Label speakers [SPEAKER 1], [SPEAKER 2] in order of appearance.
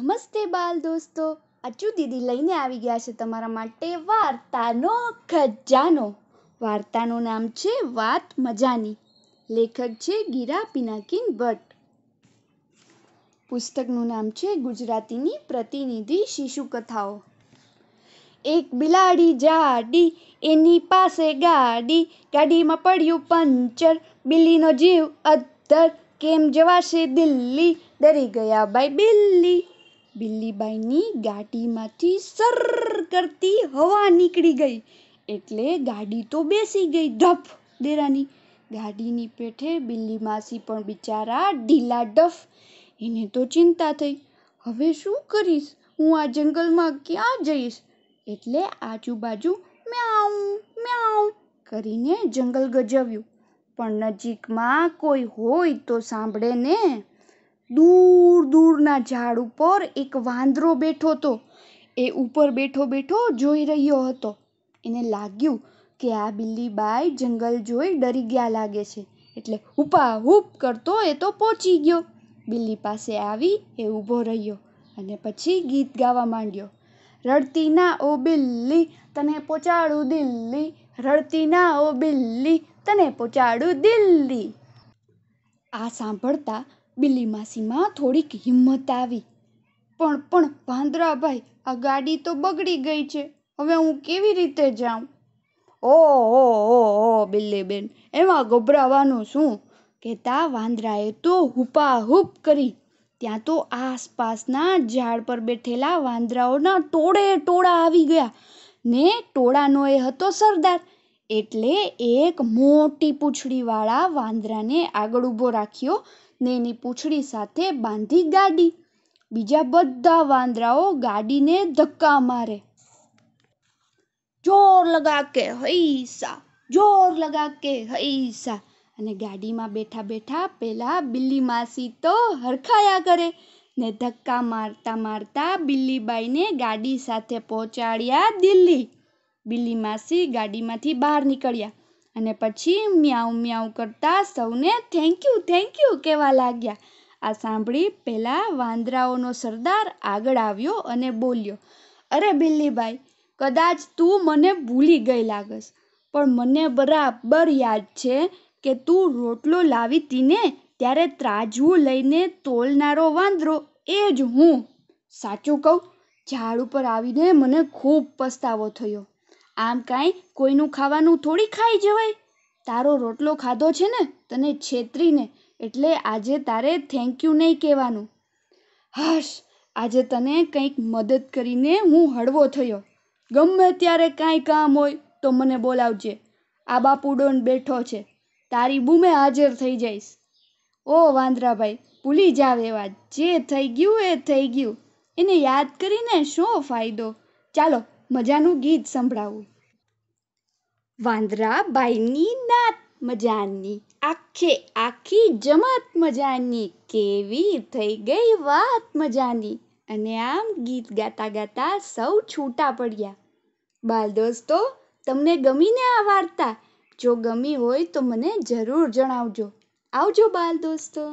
[SPEAKER 1] નમસ્તે બાલ દોસ્તો અચુ દીદી લઈને આવી ગયા છે તમારા માટે વાર્તાનો ખજાનો વાર્તાનું નામ છે વાત મજાની લેખક છે ગીરા પિનાકીન ભટ્ટ પુસ્તકનું નામ છે ગુજરાતીની પ્રતિનિધિ શિશુ કથાઓ એક બિલાડી જાડી એની પાસે ગાડી ગાડીમાં પડ્યું પંચર બિલ્લીનો જીવ અદ્ધર કેમ જવાશે દિલ્હી ડરી ગયા બાય બિલ્લી બિલ્લીબાઈની ગાડીમાંથી સર કરતી હવા નીકળી ગઈ એટલે ગાડી તો બેસી ગઈ ઢફ દેરાની ગાડીની પેઠે બિલ્લી માસી પણ બિચારા ઢીલા ડફ એને તો ચિંતા થઈ હવે શું કરીશ હું આ જંગલમાં ક્યાં જઈશ એટલે આજુબાજુ મ્યાઉ મ્યાઉ કરીને જંગલ ગજવ્યું પણ નજીકમાં કોઈ હોય તો સાંભળે ને દૂર દૂરના ઝાડ ઉપર એક વાંદરો બેઠો હતો એ ઉપર બેઠો બેઠો જોઈ રહ્યો હતો એને લાગ્યું કે આ બિલ્લી બિલ્લીબાઈ જંગલ જોઈ ડરી ગયા લાગે છે એટલે હુપા હુપ કરતો એ તો પહોંચી ગયો બિલ્લી પાસે આવી એ ઊભો રહ્યો અને પછી ગીત ગાવા માંડ્યો રડતી ના ઓ બિલ્લી તને પહોંચાડું દિલ્હી રડતી ના ઓ બિલ્લી તને પહોંચાડું દિલ્હી આ સાંભળતા બિલ્લી માસીમાં થોડીક હિંમત આવી પણ પણ ભાંદરાભાઈ આ ગાડી તો બગડી ગઈ છે હવે હું કેવી રીતે જાઉં ઓ ઓ ઓ ઓ બિલ્લીબેન એમાં ગભરાવાનું શું કહેતા વાંદરાએ તો હુપાહુપ કરી ત્યાં તો આસપાસના ઝાડ પર બેઠેલા વાંદરાઓના ટોળે ટોળા આવી ગયા ને ટોળાનો એ હતો સરદાર એટલે એક મોટી પૂંછડીવાળા વાંદરાને આગળ ઊભો રાખ્યો ને એની પૂંછડી સાથે બાંધી ગાડી બીજા બધા વાંદરાઓ ગાડીને ધક્કા મારે જોર લગા કે હૈસા જોર લગા કે હૈસા અને ગાડીમાં બેઠા બેઠા પેલા બિલ્લી માસી તો હરખાયા કરે ને ધક્કા મારતા મારતા બિલ્લીબાઈને ગાડી સાથે પહોંચાડ્યા દિલ્હી બિલ્લી માસી ગાડીમાંથી બહાર નીકળ્યા અને પછી મ્યાઉ મ્યાઉ કરતા સૌને થેન્ક યુ થેન્ક યુ કહેવા લાગ્યા આ સાંભળી પહેલાં વાંદરાઓનો સરદાર આગળ આવ્યો અને બોલ્યો અરે બિલ્લીભાઈ કદાચ તું મને ભૂલી ગઈ લાગસ પણ મને બરાબર યાદ છે કે તું રોટલો લાવી તીને ત્યારે ત્રાજવું લઈને તોલનારો વાંદરો એ જ હું સાચું કહું ઝાડ ઉપર આવીને મને ખૂબ પસ્તાવો થયો આમ કાંઈ કોઈનું ખાવાનું થોડી ખાઈ જવાય તારો રોટલો ખાધો છે ને તને છેતરીને એટલે આજે તારે થેન્ક યુ નહીં કહેવાનું હશ આજે તને કંઈક મદદ કરીને હું હળવો થયો ગમે ત્યારે કાંઈ કામ હોય તો મને બોલાવજે આ બાપુ ડોન બેઠો છે તારી બૂમે હાજર થઈ જઈશ ઓ વાંદરાભાઈ ભૂલી જાવ એવા જે થઈ ગયું એ થઈ ગયું એને યાદ કરીને શું ફાયદો ચાલો મજાનું ગીત સંભળાવું વાંદરા બાઈની નાત મજાની આખે આખી જમાત મજાની કેવી થઈ ગઈ વાત મજાની અને આમ ગીત ગાતા ગાતા સૌ છૂટા પડ્યા બાલ દોસ્તો તમને ગમીને આ વાર્તા જો ગમી હોય તો મને જરૂર જણાવજો આવજો બાલ દોસ્તો